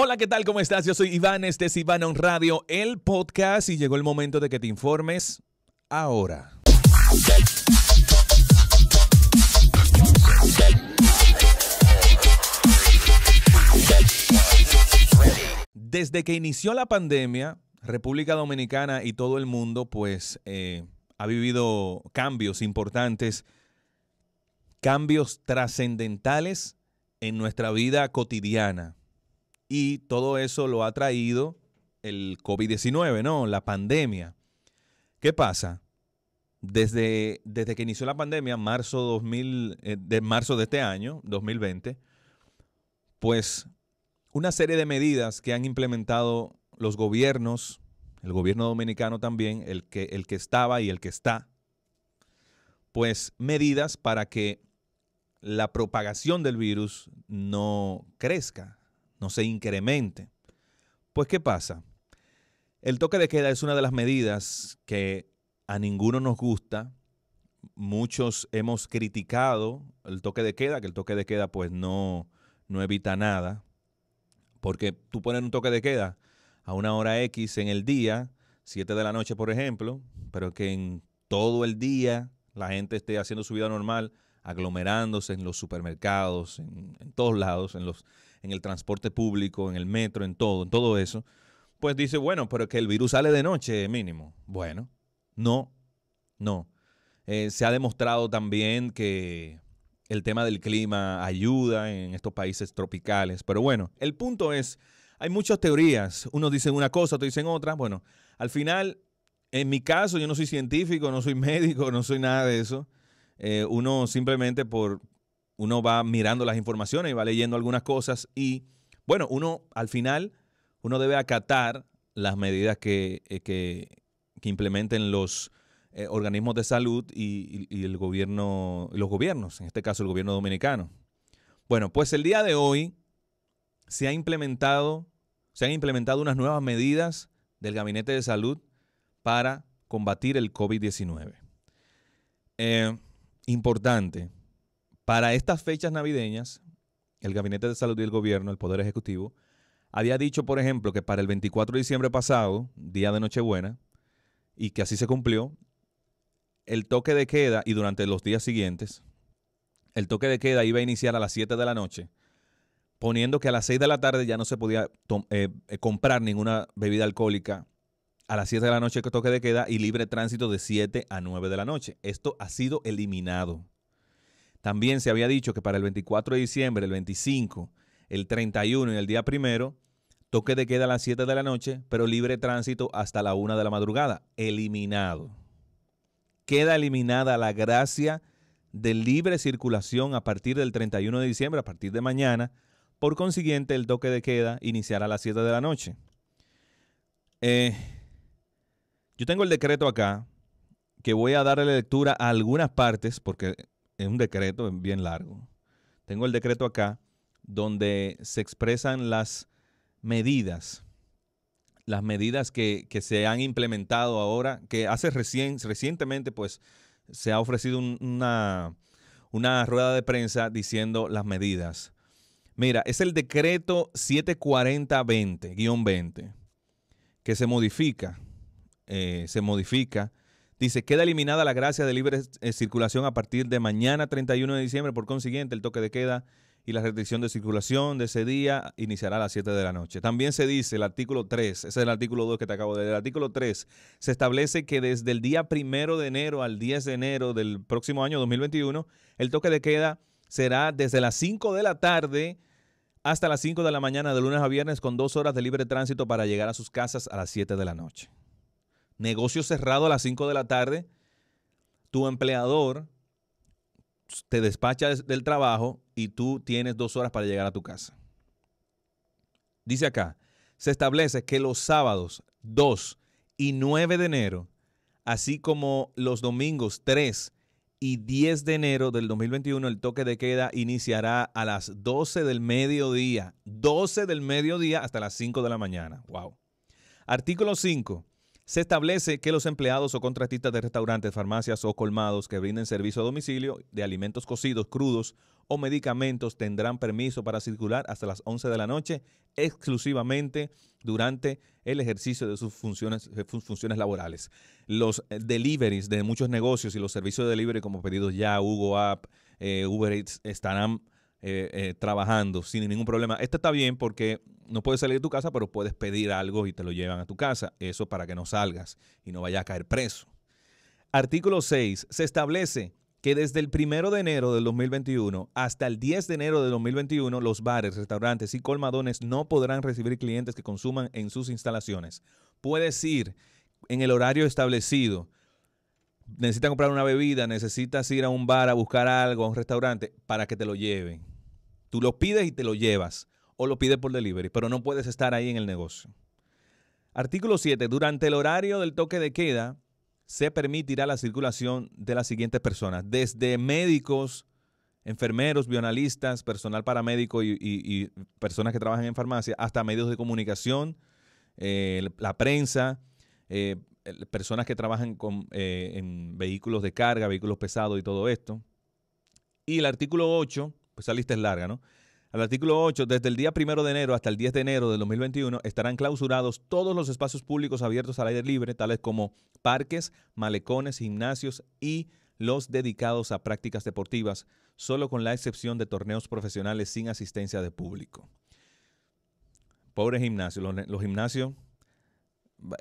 Hola, ¿qué tal? ¿Cómo estás? Yo soy Iván, este es Iván On Radio, el podcast, y llegó el momento de que te informes ahora. Desde que inició la pandemia, República Dominicana y todo el mundo, pues, eh, ha vivido cambios importantes, cambios trascendentales en nuestra vida cotidiana y todo eso lo ha traído el COVID-19, ¿no? La pandemia. ¿Qué pasa? Desde, desde que inició la pandemia, marzo 2000, eh, de marzo de este año, 2020, pues una serie de medidas que han implementado los gobiernos, el gobierno dominicano también, el que, el que estaba y el que está, pues medidas para que la propagación del virus no crezca, no se incremente. Pues ¿qué pasa? El toque de queda es una de las medidas que a ninguno nos gusta. Muchos hemos criticado el toque de queda, que el toque de queda pues no, no evita nada. Porque tú pones un toque de queda a una hora X en el día, 7 de la noche por ejemplo, pero que en todo el día la gente esté haciendo su vida normal, aglomerándose en los supermercados, en todos lados, en los en el transporte público, en el metro, en todo, en todo eso, pues dice, bueno, pero que el virus sale de noche mínimo. Bueno, no, no. Eh, se ha demostrado también que el tema del clima ayuda en estos países tropicales, pero bueno, el punto es, hay muchas teorías, unos dicen una cosa, otros dicen otra, bueno, al final, en mi caso, yo no soy científico, no soy médico, no soy nada de eso, eh, uno simplemente por, uno va mirando las informaciones y va leyendo algunas cosas y, bueno, uno al final, uno debe acatar las medidas que, eh, implementen los eh, organismos de salud y, el gobierno, los gobiernos, en este caso el gobierno dominicano. Bueno, pues el día de hoy se, ha implementado, se han implementado unas nuevas medidas del Gabinete de Salud para combatir el COVID-19. Eh, importante, para estas fechas navideñas, el Gabinete de Salud y el Gobierno, el Poder Ejecutivo, había dicho, por ejemplo, que para el 24 de diciembre pasado, día de Nochebuena, y que así se cumplió, el toque de queda y durante los días siguientes, el toque de queda iba a iniciar a las 7 de la noche, poniendo que a las 6 de la tarde ya no se podía eh, eh, comprar ninguna bebida alcohólica. A las 7 de la noche que toque de queda y libre tránsito de 7 a 9 de la noche. Esto ha sido eliminado. También se había dicho que para el 24 de diciembre, el 25, el 31 y el día primero, toque de queda a las 7 de la noche, pero libre tránsito hasta la 1 de la madrugada. Eliminado. Queda eliminada la gracia de libre circulación a partir del 31 de diciembre, a partir de mañana. Por consiguiente, el toque de queda iniciará a las 7 de la noche. Eh, yo tengo el decreto acá, que voy a darle lectura a algunas partes, porque es un decreto bien largo. Tengo el decreto acá donde se expresan las medidas, las medidas que, se han implementado ahora, que hace recientemente pues se ha ofrecido una, una rueda de prensa diciendo las medidas. Mira, es el decreto 740-20, 20, que se modifica, eh, se modifica Dice, queda eliminada la gracia de libre eh, circulación a partir de mañana 31 de diciembre. Por consiguiente, el toque de queda y la restricción de circulación de ese día iniciará a las 7 de la noche. También se dice el artículo 3, ese es el artículo 2 que te acabo de leer. El artículo 3 se establece que desde el día 1 de enero al 10 de enero del próximo año 2021, el toque de queda será desde las 5 de la tarde hasta las 5 de la mañana de lunes a viernes con dos horas de libre tránsito para llegar a sus casas a las 7 de la noche negocio cerrado a las 5 de la tarde, tu empleador te despacha del trabajo y tú tienes dos horas para llegar a tu casa. Dice acá, se establece que los sábados 2 y 9 de enero, así como los domingos 3 y 10 de enero del 2021, el toque de queda iniciará a las 12 del mediodía, 12 del mediodía hasta las 5 de la mañana. Wow. Artículo 5 se establece que los empleados o contratistas de restaurantes, farmacias o colmados que brinden servicio a domicilio de alimentos cocidos, crudos o medicamentos tendrán permiso para circular hasta las 11 de la noche exclusivamente durante el ejercicio de sus funciones, eh, laborales. Los eh, deliveries de muchos negocios y los servicios de delivery como pedidos ya, Hugo App, eh, Uber Eats estarán eh, eh, trabajando sin ningún problema. Esto está bien porque no puedes salir de tu casa, pero puedes pedir algo y te lo llevan a tu casa. Eso para que no salgas y no vayas a caer preso. Artículo 6. Se establece que desde el 1 de enero del 2021 hasta el 10 de enero del 2021 los bares, restaurantes y colmadones no podrán recibir clientes que consuman en sus instalaciones. Puedes ir en el horario establecido necesitas comprar una bebida, necesitas ir a un bar a buscar algo, a un restaurante, para que te lo lleven. Tú lo pides y te lo llevas o lo pides por delivery, pero no puedes estar ahí en el negocio. Artículo 7. Durante el horario del toque de queda se permitirá la circulación de las siguientes personas, desde médicos, enfermeros, bionalistas, personal paramédico y, personas que trabajan en farmacia, hasta medios de comunicación, eh, la prensa, eh, personas que trabajan eh, en vehículos de carga, vehículos pesados y todo esto. Y el artículo 8 pues esa lista es larga, ¿no? Al artículo 8, desde el día 1 de enero hasta el 10 de enero de 2021 estarán clausurados todos los espacios públicos abiertos al aire libre, tales como parques, malecones, gimnasios y los dedicados a prácticas deportivas, solo con la excepción de torneos profesionales sin asistencia de público. Pobres gimnasios, los, los gimnasios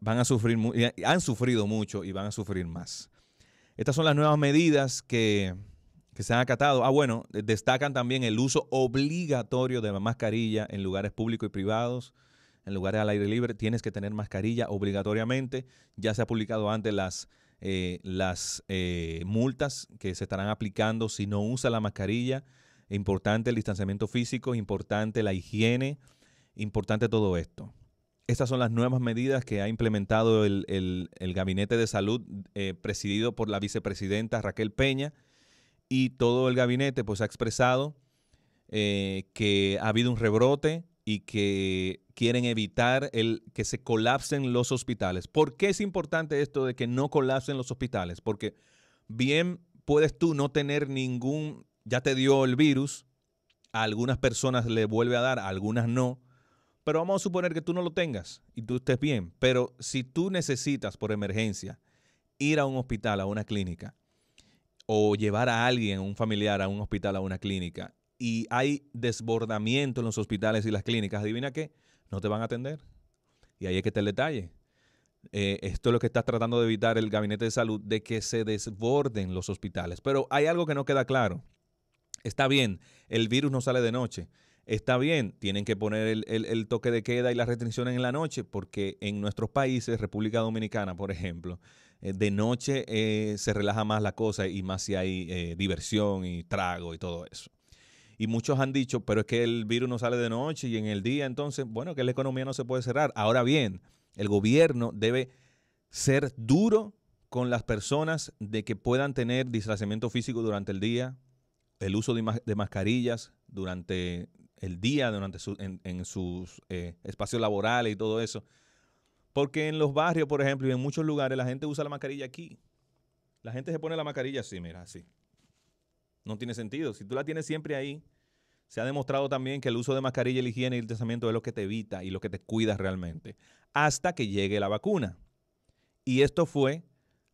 van a sufrir, han sufrido mucho y van a sufrir más. Estas son las nuevas medidas que que se han acatado. Ah, bueno, destacan también el uso obligatorio de mascarilla en lugares públicos y privados, en lugares al aire libre. Tienes que tener mascarilla obligatoriamente. Ya se ha publicado antes las, eh, las eh, multas que se estarán aplicando si no usa la mascarilla. Importante el distanciamiento físico, importante la higiene, importante todo esto. Estas son las nuevas medidas que ha implementado el, Gabinete de Salud eh, presidido por la vicepresidenta Raquel Peña y todo el gabinete pues ha expresado eh, que ha habido un rebrote y que quieren evitar el que se colapsen los hospitales. ¿Por qué es importante esto de que no colapsen los hospitales? Porque bien puedes tú no tener ningún, ya te dio el virus, a algunas personas le vuelve a dar, a algunas no, pero vamos a suponer que tú no lo tengas y tú estés bien, pero si tú necesitas por emergencia ir a un hospital, a una clínica, o llevar a alguien, un familiar, a un hospital, a una clínica, y hay desbordamiento en los hospitales y las clínicas, adivina qué, no te van a atender. Y ahí es que está el detalle. Eh, esto es lo que está tratando de evitar el gabinete de salud, de que se desborden los hospitales. Pero hay algo que no queda claro. Está bien, el virus no sale de noche. Está bien, tienen que poner el toque de queda y las restricciones en la noche, porque en nuestros países, República Dominicana, por ejemplo, eh, de noche eh, se relaja más la cosa y más si hay eh, diversión y trago y todo eso. Y muchos han dicho, pero es que el virus no sale de noche y en el día, entonces, bueno, que la economía no se puede cerrar. Ahora bien, el gobierno debe ser duro con las personas de que puedan tener distanciamiento físico durante el día, el uso de, mascarillas durante el día, durante en, sus espacios laborales y todo eso porque en los barrios, por ejemplo, y en muchos lugares, la gente usa la mascarilla aquí. La gente se pone la mascarilla así, mira, así. No tiene sentido. Si tú la tienes siempre ahí, se ha demostrado también que el uso de mascarilla, la higiene y el tratamiento es lo que te evita y lo que te cuida realmente. Hasta que llegue la vacuna. Y esto fue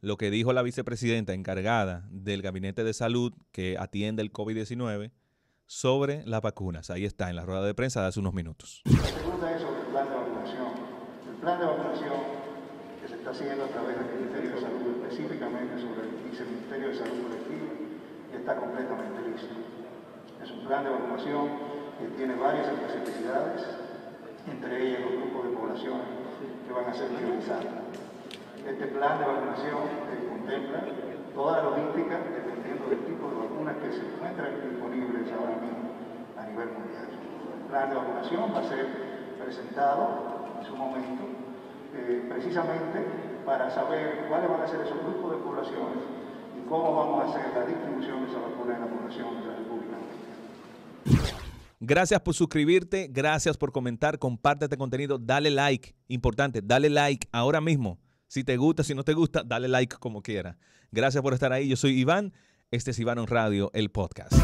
lo que dijo la vicepresidenta encargada del Gabinete de Salud que atiende el COVID-19 sobre las vacunas. Ahí está, en la rueda de prensa de hace unos minutos. La es sobre el vacunación plan de vacunación que se está siguiendo a través del Ministerio de Salud, específicamente sobre el Viceministerio de Salud Colectiva, está completamente listo. Es un plan de vacunación que tiene varias especificidades, entre ellas los grupos de población que van a ser priorizados. Este plan de vacunación eh, contempla toda la logística dependiendo del tipo de vacunas que se encuentran disponibles ahora mismo a nivel mundial. El plan de vacunación va a ser presentado en su momento, eh, precisamente para saber cuáles van a ser esos grupos de poblaciones y cómo vamos a hacer las distribuciones de esa vacuna en la población de la República Gracias por suscribirte, gracias por comentar, comparte este contenido, dale like, importante, dale like ahora mismo. Si te gusta, si no te gusta, dale like como quiera. Gracias por estar ahí, yo soy Iván, este es Iván on Radio, el podcast.